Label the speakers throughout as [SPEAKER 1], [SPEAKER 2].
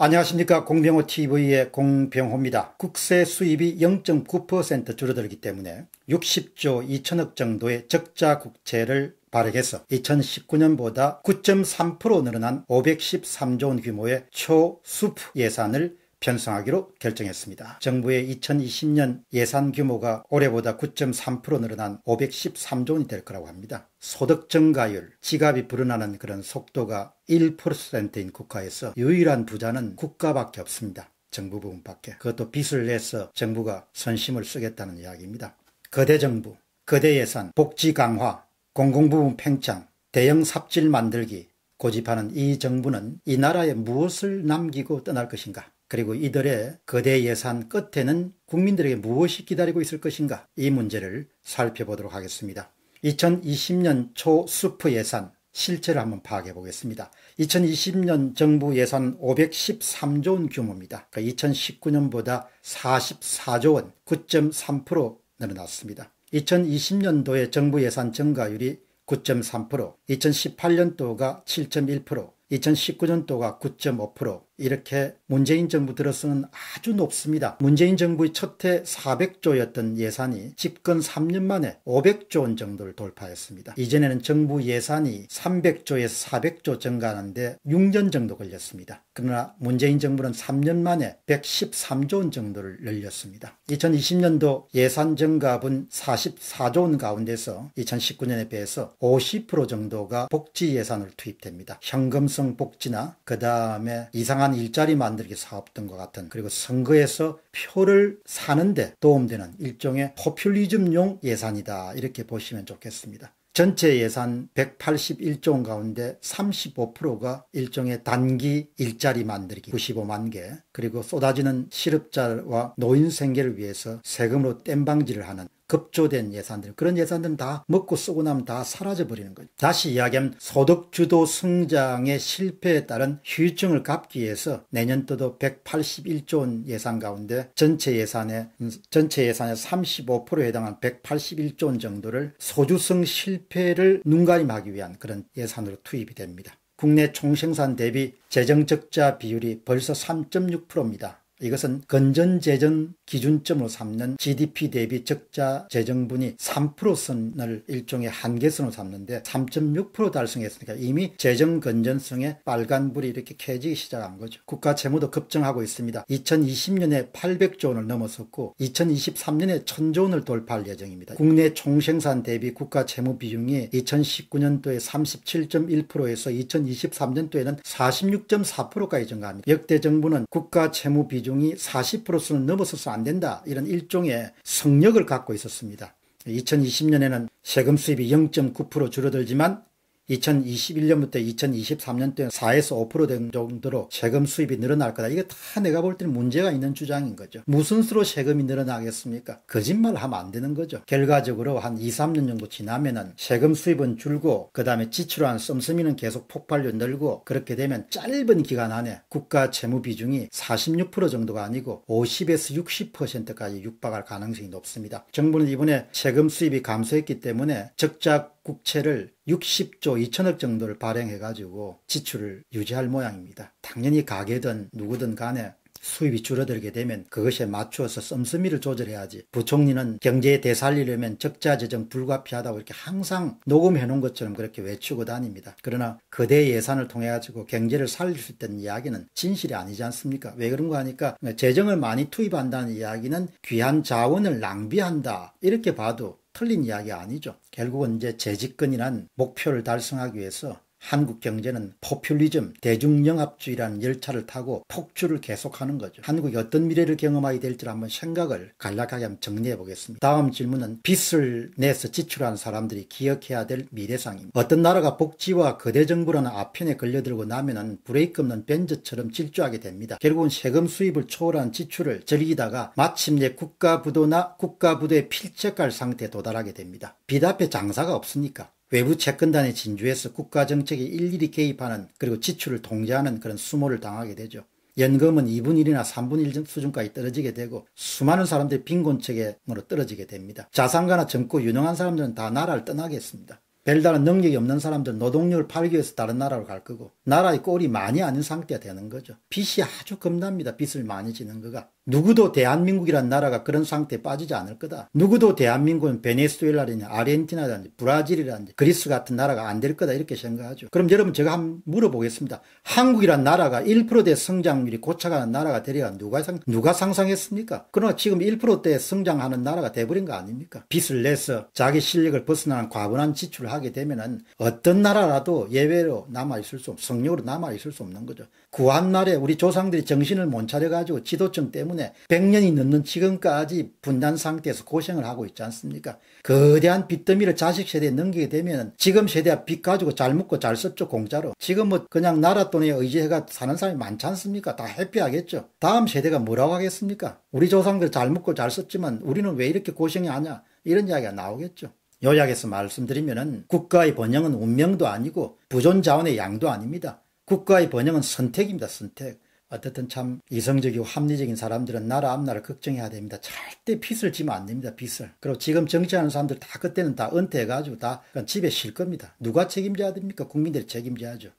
[SPEAKER 1] 안녕하십니까 공병호TV의 공병호입니다. 국세 수입이 0.9% 줄어들기 때문에 60조 2천억 정도의 적자 국채를 발행해서 2019년보다 9.3% 늘어난 513조 원 규모의 초수프 예산을 편성하기로 결정했습니다. 정부의 2020년 예산 규모가 올해보다 9.3% 늘어난 513조 원이 될 거라고 합니다. 소득 증가율, 지갑이 불어나는 그런 속도가 1%인 국가에서 유일한 부자는 국가밖에 없습니다. 정부 부분밖에. 그것도 빚을 내서 정부가 선심을 쓰겠다는 이야기입니다. 거대 정부, 거대 예산, 복지 강화, 공공부문 팽창, 대형 삽질 만들기, 고집하는 이 정부는 이 나라에 무엇을 남기고 떠날 것인가? 그리고 이들의 거대 예산 끝에는 국민들에게 무엇이 기다리고 있을 것인가 이 문제를 살펴보도록 하겠습니다. 2020년 초 수프 예산 실체를 한번 파악해 보겠습니다. 2020년 정부 예산 513조 원 규모입니다. 그러니까 2019년보다 44조 원, 9.3% 늘어났습니다. 2020년도에 정부 예산 증가율이 9.3%, 2018년도가 7.1%, 2019년도가 9.5%, 이렇게 문재인 정부 들어서는 아주 높습니다. 문재인 정부의 첫해 400조였던 예산이 집권 3년 만에 500조 원 정도를 돌파했습니다. 이전에는 정부 예산이 300조에서 400조 증가하는데 6년 정도 걸렸습니다. 그러나 문재인 정부는 3년 만에 113조 원 정도를 늘렸습니다. 2020년도 예산 증가분 44조 원 가운데서 2019년에 비해서 50% 정도가 복지 예산을 투입됩니다. 현금성 복지나 그 다음에 이상한 다양한 일자리 만들기 사업 등과 같은 그리고 선거에서 표를 사는데 도움되는 일종의 포퓰리즘용 예산이다 이렇게 보시면 좋겠습니다. 전체 예산 181조 원 가운데 35%가 일종의 단기 일자리 만들기 95만 개 그리고 쏟아지는 실업자와 노인 생계를 위해서 세금으로 땜방지를 하는 급조된 예산들 그런 예산들은 다 먹고 쓰고 나면 다 사라져버리는 거죠. 다시 이야기하면 소득주도 성장의 실패에 따른 휴유증을 갚기 위해서 내년도도 181조 원 예산 가운데 전체 예산의 전체 예산의 35%에 해당한 181조 원 정도를 소주성 실패를 눈가림하기 위한 그런 예산으로 투입이 됩니다. 국내 총생산 대비 재정적자 비율이 벌써 3.6%입니다. 이것은 건전재정 기준점으로 삼는 GDP 대비 적자 재정분이 3%선을 일종의 한계선으로 삼는데 3.6% 달성했으니까 이미 재정 건전성에 빨간불이 이렇게 켜지기 시작한 거죠. 국가 채무도 급증하고 있습니다. 2020년에 800조 원을 넘어섰고 2023년에 1000조 원을 돌파할 예정입니다. 국내 총생산 대비 국가 채무 비중이 2019년도에 37.1%에서 2023년도에는 46.4%까지 증가합니다. 역대 정부는 국가 채무 비중이 4 0을 넘어서서 안 된다 이런 일종의 성역을 갖고 있었습니다. 2020년에는 세금 수입이 0.9% 줄어들지만 2021년부터 2023년대 4에서 5%된 정도로 세금 수입이 늘어날 거다. 이거다 내가 볼 때는 문제가 있는 주장인 거죠. 무슨 수로 세금이 늘어나겠습니까? 거짓말 하면 안 되는 거죠. 결과적으로 한 2, 3년 정도 지나면은 세금 수입은 줄고 그다음에 지출한 썸씀이는 계속 폭발로 늘고 그렇게 되면 짧은 기간 안에 국가 채무 비중이 46% 정도가 아니고 50에서 60%까지 육박할 가능성이 높습니다. 정부는 이번에 세금 수입이 감소했기 때문에 적자 국채를 60조 2천억 정도를 발행해가지고 지출을 유지할 모양입니다. 당연히 가게든 누구든 간에 수입이 줄어들게 되면 그것에 맞추어서 씀씀이를 조절해야지 부총리는 경제에 되살리려면 적자 재정 불가피하다고 이렇게 항상 녹음해 놓은 것처럼 그렇게 외치고 다닙니다. 그러나 그대 예산을 통해 가지고 경제를 살릴 수 있다는 이야기는 진실이 아니지 않습니까? 왜그런거 하니까 재정을 많이 투입한다는 이야기는 귀한 자원을 낭비한다 이렇게 봐도 틀린 이야기 아니죠. 결국은 이제 재직근이란 목표를 달성하기 위해서 한국 경제는 포퓰리즘, 대중영합주의라는 열차를 타고 폭주를 계속하는 거죠. 한국이 어떤 미래를 경험하게 될지를 한번 생각을 간략하게 한번 정리해 보겠습니다. 다음 질문은 빚을 내서 지출한 사람들이 기억해야 될 미래상입니다. 어떤 나라가 복지와 거대 정부라는 아편에 걸려들고 나면은 브레이크 없는 벤저처럼 질주하게 됩니다. 결국은 세금 수입을 초월한 지출을 즐기다가 마침내 국가 부도나 국가 부도의 필책할 상태에 도달하게 됩니다. 빚 앞에 장사가 없으니까 외부 채권단에 진주해서 국가정책에 일일이 개입하는 그리고 지출을 통제하는 그런 수모를 당하게 되죠. 연금은 2분 1이나 3분 1 수준까지 떨어지게 되고 수많은 사람들이 빈곤책으로 떨어지게 됩니다. 자산가나 젊고 유능한 사람들은 다 나라를 떠나겠습니다. 별다른 능력이 없는 사람들은 노동력을 팔기 위해서 다른 나라로 갈 거고 나라의 꼴이 많이 아닌 상태가 되는 거죠. 빚이 아주 겁납니다. 빚을 많이 지는 거가. 누구도 대한민국이란 나라가 그런 상태에 빠지지 않을 거다. 누구도 대한민국은 베네수엘라든지 아르헨티나든지 브라질이라든지 그리스 같은 나라가 안 될 거다 이렇게 생각하죠. 그럼 여러분 제가 한번 물어보겠습니다. 한국이란 나라가 1%대 성장률이 고착하는 나라가 되려 누가, 상, 누가 상상했습니까? 그러나 지금 1%대 성장하는 나라가 돼버린 거 아닙니까? 빚을 내서 자기 실력을 벗어나는 과분한 지출을 하게 되면 은 어떤 나라라도 예외로 남아있을 수 없, 성령으로 남아있을 수 없는 거죠. 구한날에 우리 조상들이 정신을 못 차려가지고 지도층 때문에 100년이 넘는 지금까지 분단 상태에서 고생을 하고 있지 않습니까? 거대한 빚더미를 자식 세대에 넘기게 되면 지금 세대가 빚 가지고 잘 먹고 잘썼죠 공짜로. 지금 뭐 그냥 나라 돈에 의지해가 사는 사람이 많지 않습니까? 다회피하겠죠 다음 세대가 뭐라고 하겠습니까? 우리 조상들 잘 먹고 잘 썼지만 우리는 왜 이렇게 고생이 하냐? 이런 이야기가 나오겠죠. 요약해서 말씀드리면 국가의 번영은 운명도 아니고 부존 자원의 양도 아닙니다. 국가의 번영은 선택입니다. 선택. 어쨌든 참 이성적이고 합리적인 사람들은 나라 앞날을 걱정해야 됩니다. 절대 빚을 지면 안 됩니다. 빚을. 그리고 지금 정치하는 사람들 다 그때는 다 은퇴해가지고 다 집에 쉴 겁니다. 누가 책임져야 됩니까? 국민들이 책임져야죠.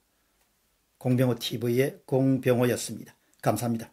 [SPEAKER 1] 공병호 TV의 공병호였습니다. 감사합니다.